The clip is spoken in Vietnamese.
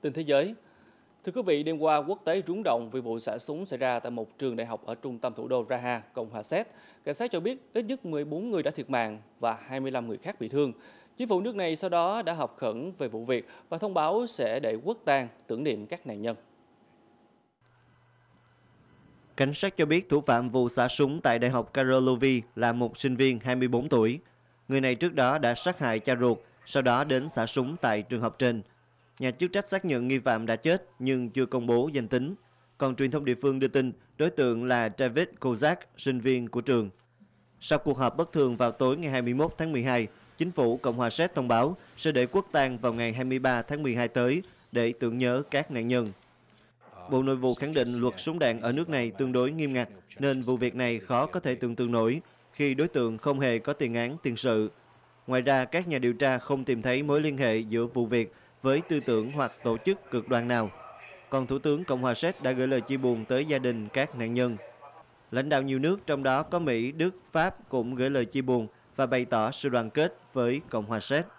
Tin thế giới. Thưa quý vị, đêm qua quốc tế rúng động vì vụ xả súng xảy ra tại một trường đại học ở trung tâm thủ đô Raha, Cộng hòa Séc. Cảnh sát cho biết ít nhất 14 người đã thiệt mạng và 25 người khác bị thương. Chính phủ nước này sau đó đã họp khẩn về vụ việc và thông báo sẽ để quốc tang tưởng niệm các nạn nhân. Cảnh sát cho biết thủ phạm vụ xả súng tại Đại học Karlovy là một sinh viên 24 tuổi. Người này trước đó đã sát hại cha ruột, sau đó đến xả súng tại trường học trên Nhà chức trách xác nhận nghi phạm đã chết nhưng chưa công bố danh tính. Còn truyền thông địa phương đưa tin đối tượng là Travis Kozak, sinh viên của trường. Sau cuộc họp bất thường vào tối ngày 21 tháng 12, chính phủ Cộng hòa Séc thông báo sẽ để quốc tang vào ngày 23 tháng 12 tới để tưởng nhớ các nạn nhân. Bộ Nội vụ khẳng định luật súng đạn ở nước này tương đối nghiêm ngặt, nên vụ việc này khó có thể tưởng tượng nổi khi đối tượng không hề có tiền án tiền sự. Ngoài ra, các nhà điều tra không tìm thấy mối liên hệ giữa vụ việc với tư tưởng hoặc tổ chức cực đoan nào. Còn Thủ tướng Cộng hòa Séc đã gửi lời chia buồn tới gia đình các nạn nhân. Lãnh đạo nhiều nước trong đó có Mỹ, Đức, Pháp cũng gửi lời chia buồn và bày tỏ sự đoàn kết với Cộng hòa Séc.